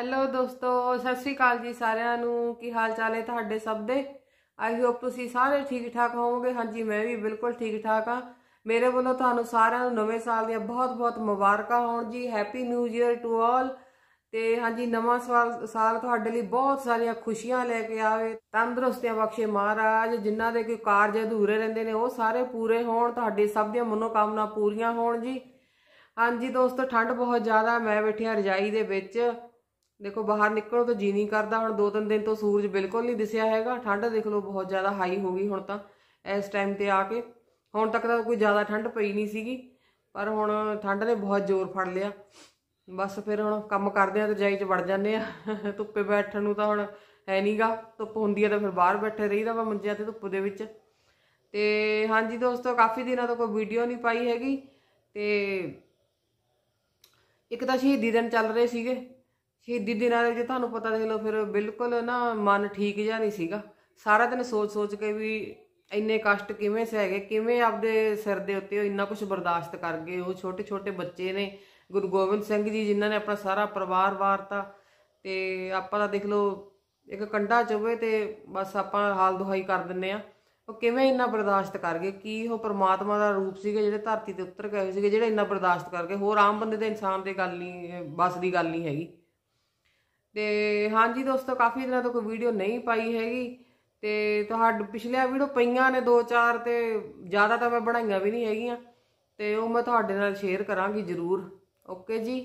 hello ਦੋਸਤੋ ਸਤਿ ਸ੍ਰੀ ਅਕਾਲ ਜੀ ਸਾਰਿਆਂ ਨੂੰ ਕੀ ਹਾਲ ਚਾਲ ਹੈ ਤੁਹਾਡੇ ਸਭ ਦੇ ਆਈ ਹੋਪ ਤੁਸੀਂ ਸਾਰੇ ਠੀਕ ਠਾਕ ਹੋਵੋਗੇ ਹਾਂਜੀ ਮੈਂ ਵੀ ਬਿਲਕੁਲ ਠੀਕ ਠਾਕ ਆ ਮੇਰੇ ਵੱਲੋਂ ਤੁਹਾਨੂੰ ਸਾਰਿਆਂ ਨੂੰ ਨਵੇਂ ਸਾਲ ਦੀਆਂ ਬਹੁਤ-ਬਹੁਤ ਮੁਬਾਰਕਾਂ ਹੋਣ ਜੀ happy new year to all ਤੇ ਹਾਂਜੀ ਨਵਾਂ ਸਾਲ ਸਾਲ ਤੁਹਾਡੇ ਲਈ ਬਹੁਤ ਸਾਰੀਆਂ ਖੁਸ਼ੀਆਂ ਲੈ ਕੇ ਆਵੇ ਤੰਦਰੁਸਤੀਆਂ ਬਖਸ਼ੇ ਮਹਾਰਾਜ ਜਿਨ੍ਹਾਂ ਦੇ ਕੋਈ ਕਾਰਜ ਅਧੂਰੇ ਰਹਿੰਦੇ ਨੇ ਉਹ ਸਾਰੇ ਪੂਰੇ ਹੋਣ ਤੁਹਾਡੇ ਸਭ ਦੀਆਂ ਮਨੋਕਾਮਨਾ ਪੂਰੀਆਂ ਹੋਣ ਜੀ ਹਾਂਜੀ ਦੋਸਤੋ ਠੰਡ ਬਹੁਤ ਜ਼ਿਆਦਾ ਮੈਂ ਬੈਠੀ ਰਜਾਈ ਦੇ ਵਿੱਚ ਦੇਖੋ ਬਾਹਰ ਨਿਕਲੋ ਤਾਂ ਜੀ ਨਹੀਂ ਕਰਦਾ ਹੁਣ ਦੋ ਤਿੰਨ ਦਿਨ ਤੋਂ ਸੂਰਜ ਬਿਲਕੁਲ ਨਹੀਂ ਦਿਸਿਆ ਹੈਗਾ ਠੰਡ ਦੇਖ ਲਓ ਬਹੁਤ ਜ਼ਿਆਦਾ ਹਾਈ ਹੋ ਗਈ ਹੁਣ ਤਾਂ ਇਸ ਟਾਈਮ ਤੇ ਆ ਕੇ ਹੁਣ ਤੱਕ ਤਾਂ ਕੋਈ ਜ਼ਿਆਦਾ ਠੰਡ ਪਈ ਨਹੀਂ ਸੀਗੀ ਪਰ ਹੁਣ ਠੰਡ ਨੇ ਬਹੁਤ ਜ਼ੋਰ ਫੜ ਲਿਆ ਬਸ ਫਿਰ ਹੁਣ ਕੰਮ ਕਰਦੇ ਆ ਤੇ ਜਾਈ ਚ ਵੜ ਜਾਂਦੇ ਆ ਧੁੱਪੇ ਬੈਠਣ ਨੂੰ ਤਾਂ ਹੁਣ ਹੈ ਨਹੀਂਗਾ ਧੁੱਪ ਹੁੰਦੀ ਆ ਤਾਂ ਫਿਰ ਬਾਹਰ ਬੈਠੇ ਰਹੀਦਾ ਵਾ ਮੰਜਿਆਂ ਤੇ ਧੁੱਪ ਦੇ ਵਿੱਚ ਤੇ ਹਾਂਜੀ ਦੋਸਤੋ ਕਾਫੀ ਦਿਨਾਂ ਤੋਂ ਕੋਈ ਵੀਡੀਓ ਨਹੀਂ ਪਾਈ ਹੈਗੀ ਤੇ ਇੱਕ ਤਾਂ ਸ਼ਹੀਦੀ ਦਿਨ ਚੱਲ ਰਹੇ ਸੀਗੇ ਸ਼ਹੀਦੀ ਦਿਨਾਂ ਦੇ ਜੇ ਤੁਹਾਨੂੰ ਪਤਾ ਦੇਖ ਲਓ ਫਿਰ ਬਿਲਕੁਲ ਨਾ ਮਨ ਠੀਕ ਜਿਹਾ ਨਹੀਂ ਸੀਗਾ ਸਾਰਾ ਦਿਨ ਸੋਚ-ਸੋਚ ਕੇ ਵੀ ਇੰਨੇ ਕਸ਼ਟ ਕਿਵੇਂ ਸਹਿਗੇ ਕਿਵੇਂ ਆਪਦੇ ਸਿਰ ਦੇ ਉੱਤੇ ਉਹ ਇੰਨਾ ਕੁਝ ਬਰਦਾਸ਼ਤ ਕਰ ਗਏ ਉਹ ਛੋਟੇ-ਛੋਟੇ ਬੱਚੇ ਨੇ ਗੁਰੂ ਗੋਬਿੰਦ ਸਿੰਘ ਜੀ ਜਿਨ੍ਹਾਂ ਨੇ ਆਪਣਾ ਸਾਰਾ ਪਰਿਵਾਰ ਵਾਰਤਾ ਤੇ ਆਪਾਂ ਤਾਂ ਦੇਖ ਲਓ ਇੱਕ ਕੰਡਾ ਚੋਵੇ ਤੇ ਬਸ ਆਪਾਂ ਹਾਲ ਦੁਹਾਈ ਕਰ ਦਿੰਨੇ ਆ ਉਹ ਕਿਵੇਂ ਇੰਨਾ ਬਰਦਾਸ਼ਤ ਕਰ ਗਏ ਕੀ ਉਹ ਪ੍ਰਮਾਤਮਾ ਦਾ ਰੂਪ ਸੀਗਾ ਜਿਹੜੇ ਧਰਤੀ ਤੇ ਉਤਰ ਗਏ ਸੀਗੇ ਜਿਹੜੇ ਇੰਨਾ ਬਰਦਾਸ਼ਤ ਕਰ ਗਏ ਹੋਰ ਆਮ ਬੰਦੇ ਦੇ ਇਨਸਾਨ ਦੇ ਗੱਲ ਨਹੀਂ ਬਸ ਦੀ ਗੱਲ ਨਹੀਂ ਹੈਗੀ ਤੇ ਹਾਂਜੀ ਦੋਸਤੋ ਕਾਫੀ ਦਿਨਾਂ ਤੋਂ ਕੋਈ ਵੀਡੀਓ ਨਹੀਂ ਪਾਈ ਹੈਗੀ ਤੇ ਤੁਹਾਡ ਪਿਛਲੇ ਵੀਡੀਓ ਪਈਆਂ ਨੇ ਦੋ ਚਾਰ ਤੇ ਜ਼ਿਆਦਾ ਤਾਂ ਮੈਂ ਬਣਾਈਆਂ ਵੀ ਨਹੀਂ ਹੈਗੀਆਂ ਤੇ ਉਹ ਮੈਂ ਤੁਹਾਡੇ ਨਾਲ ਸ਼ੇਅਰ ਕਰਾਂਗੀ ਜ਼ਰੂਰ ਓਕੇ ਜੀ